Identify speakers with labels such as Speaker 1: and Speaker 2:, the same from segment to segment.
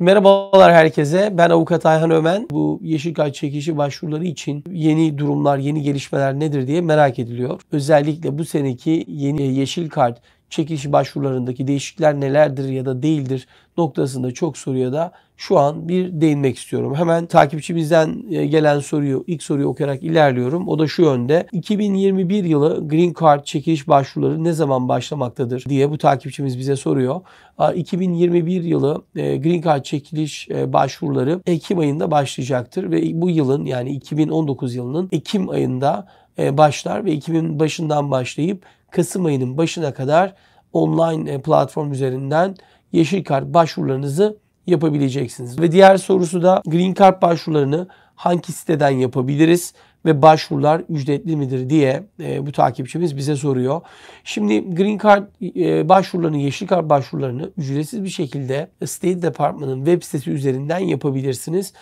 Speaker 1: Merhabalar herkese. Ben avukat Ayhan Ömen. Bu yeşil kart çekişi başvuruları için yeni durumlar, yeni gelişmeler nedir diye merak ediliyor. Özellikle bu seneki yeni yeşil kart çekiliş başvurularındaki değişiklikler nelerdir ya da değildir noktasında çok soruya da şu an bir değinmek istiyorum. Hemen takipçimizden e, gelen soruyu, ilk soruyu okuyarak ilerliyorum. O da şu yönde. 2021 yılı Green Card çekiliş başvuruları ne zaman başlamaktadır diye bu takipçimiz bize soruyor. 2021 yılı e, Green Card çekiliş e, başvuruları Ekim ayında başlayacaktır ve bu yılın yani 2019 yılının Ekim ayında başlar ve ekimin başından başlayıp Kasım ayının başına kadar online e, platform üzerinden yeşil kart başvurularınızı yapabileceksiniz. Ve diğer sorusu da green card başvurularını hangi siteden yapabiliriz? ve başvurular ücretli midir diye e, bu takipçimiz bize soruyor. Şimdi Green Card e, başvurularını, Yeşil Kart başvurularını ücretsiz bir şekilde State Department'ın web sitesi üzerinden yapabilirsiniz.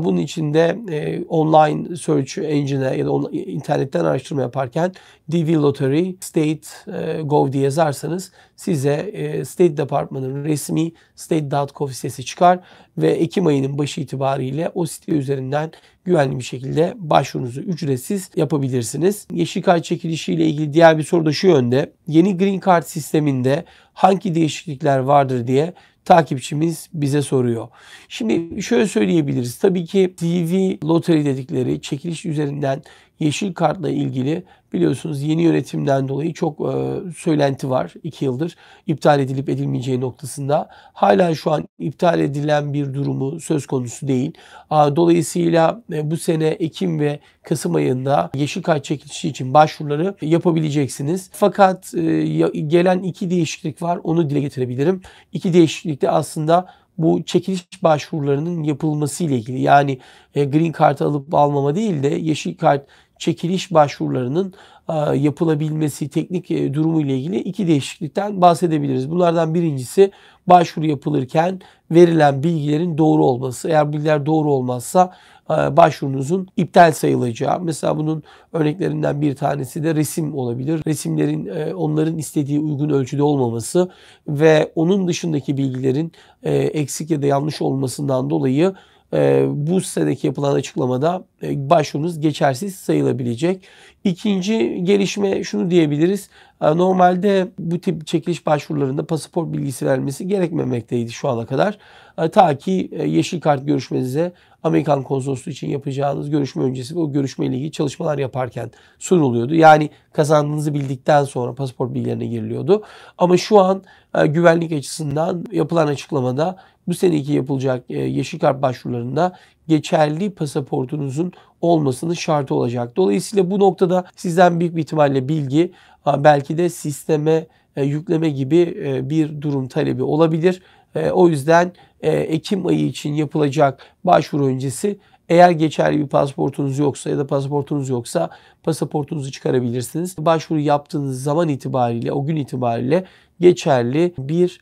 Speaker 1: Bunun için de e, online search engine'e ya da on, internetten araştırma yaparken DV Lottery State e, Gov diye yazarsanız size e, State Department'ın resmi state.gov sitesi çıkar ve Ekim ayının başı itibariyle o site üzerinden güvenli bir şekilde başvurunuzu ücretsiz yapabilirsiniz. Yeşil kart çekilişi ile ilgili diğer bir soru da şu yönde. Yeni Green Card sisteminde hangi değişiklikler vardır diye takipçimiz bize soruyor. Şimdi şöyle söyleyebiliriz. Tabii ki TV loteri dedikleri çekiliş üzerinden yeşil kartla ilgili biliyorsunuz yeni yönetimden dolayı çok e, söylenti var 2 yıldır iptal edilip edilmeyeceği noktasında. Hala şu an iptal edilen bir durumu söz konusu değil. dolayısıyla e, bu sene Ekim ve Kasım ayında yeşil kart çekilişi için başvuruları yapabileceksiniz. Fakat e, gelen iki değişiklik var onu dile getirebilirim. İki değişiklikte de aslında bu çekiliş başvurularının yapılması ile ilgili yani e, green card alıp almama değil de yeşil kart çekiliş başvurularının e, yapılabilmesi teknik e, durumu ile ilgili iki değişiklikten bahsedebiliriz. Bunlardan birincisi başvuru yapılırken verilen bilgilerin doğru olması. Eğer bilgiler doğru olmazsa e, başvurunuzun iptal sayılacağı. Mesela bunun örneklerinden bir tanesi de resim olabilir. Resimlerin onların istediği uygun ölçüde olmaması ve onun dışındaki bilgilerin eksik ya da yanlış olmasından dolayı ee, bu sitedeki yapılan açıklamada e, başvurunuz geçersiz sayılabilecek. İkinci gelişme şunu diyebiliriz. Normalde bu tip çekiliş başvurularında pasaport bilgisi vermesi gerekmemekteydi şu ana kadar. Ta ki e, yeşil kart görüşmenize Amerikan konsolosluğu için yapacağınız görüşme öncesi ve o ile ilgili çalışmalar yaparken sunuluyordu. Yani kazandığınızı bildikten sonra pasaport bilgilerine giriliyordu. Ama şu an e, güvenlik açısından yapılan açıklamada bu seneki yapılacak e, yeşil kart başvurularında geçerli pasaportunuzun olmasının şartı olacak. Dolayısıyla bu noktada sizden büyük bir ihtimalle bilgi e, belki de sisteme e, yükleme gibi e, bir durum talebi olabilir. O yüzden Ekim ayı için yapılacak başvuru öncesi eğer geçerli bir pasaportunuz yoksa ya da pasaportunuz yoksa pasaportunuzu çıkarabilirsiniz. Başvuru yaptığınız zaman itibariyle, o gün itibariyle geçerli bir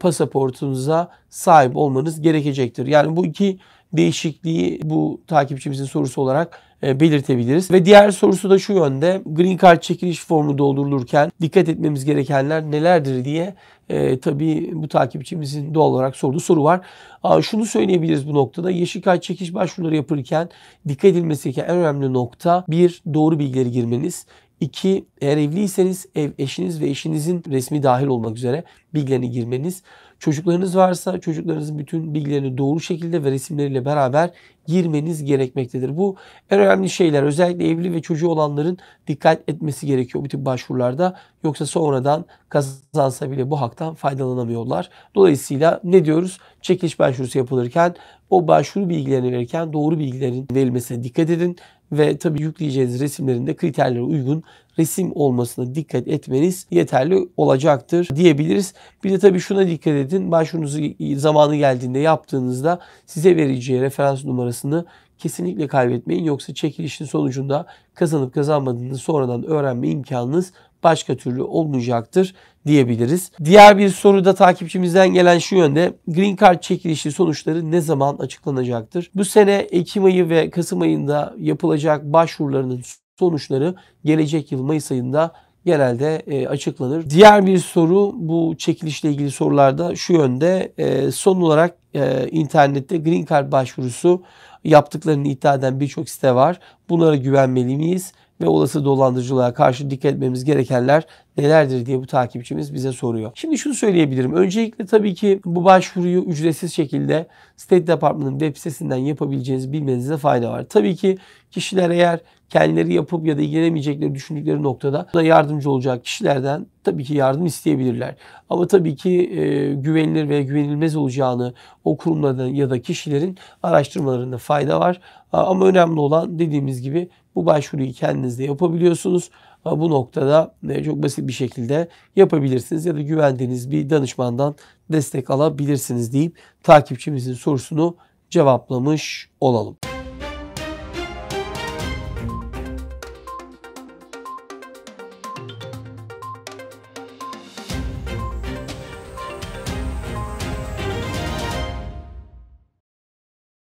Speaker 1: pasaportunuza sahip olmanız gerekecektir. Yani bu iki değişikliği bu takipçimizin sorusu olarak e, belirtebiliriz. Ve diğer sorusu da şu yönde. Green Card çekiliş formu doldurulurken dikkat etmemiz gerekenler nelerdir diye e, tabii bu takipçimizin doğal olarak sorduğu soru var. Aa, şunu söyleyebiliriz bu noktada. Yeşil kart çekiş başvuruları yapılırken dikkat edilmesi gereken en önemli nokta bir doğru bilgileri girmeniz. İki, eğer evliyseniz ev eşiniz ve eşinizin resmi dahil olmak üzere bilgilerini girmeniz. Çocuklarınız varsa çocuklarınızın bütün bilgilerini doğru şekilde ve resimleriyle beraber girmeniz gerekmektedir. Bu en önemli şeyler. Özellikle evli ve çocuğu olanların dikkat etmesi gerekiyor bu tip başvurularda. Yoksa sonradan kazansa bile bu haktan faydalanamıyorlar. Dolayısıyla ne diyoruz? Çekiliş başvurusu yapılırken o başvuru bilgilerini verirken doğru bilgilerin verilmesine dikkat edin ve tabii yükleyeceğiniz resimlerin de kriterlere uygun resim olmasına dikkat etmeniz yeterli olacaktır diyebiliriz. Bir de tabii şuna dikkat edin. Başvurunuzu zamanı geldiğinde yaptığınızda size vereceği referans numarasını kesinlikle kaybetmeyin. Yoksa çekilişin sonucunda kazanıp kazanmadığını sonradan öğrenme imkanınız başka türlü olmayacaktır diyebiliriz. Diğer bir soru da takipçimizden gelen şu yönde. Green Card çekilişi sonuçları ne zaman açıklanacaktır? Bu sene Ekim ayı ve Kasım ayında yapılacak başvurularının sonuçları gelecek yıl Mayıs ayında genelde e, açıklanır. Diğer bir soru bu çekilişle ilgili sorularda şu yönde e, son olarak e, internette Green Card başvurusu yaptıklarını iddia eden birçok site var. Bunlara güvenmeli miyiz? ve olası dolandırıcılığa karşı dikkat etmemiz gerekenler nelerdir diye bu takipçimiz bize soruyor. Şimdi şunu söyleyebilirim. Öncelikle tabii ki bu başvuruyu ücretsiz şekilde State Department'ın web sitesinden yapabileceğinizi bilmenize fayda var. Tabii ki kişiler eğer kendileri yapıp ya da ilgilenemeyecekleri düşündükleri noktada da yardımcı olacak kişilerden tabii ki yardım isteyebilirler. Ama tabii ki e, güvenilir ve güvenilmez olacağını o kurumların ya da kişilerin araştırmalarında fayda var. Ama önemli olan dediğimiz gibi bu başvuruyu kendiniz de yapabiliyorsunuz. Ama bu noktada e, çok basit bir şekilde yapabilirsiniz ya da güvendiğiniz bir danışmandan destek alabilirsiniz deyip takipçimizin sorusunu cevaplamış olalım.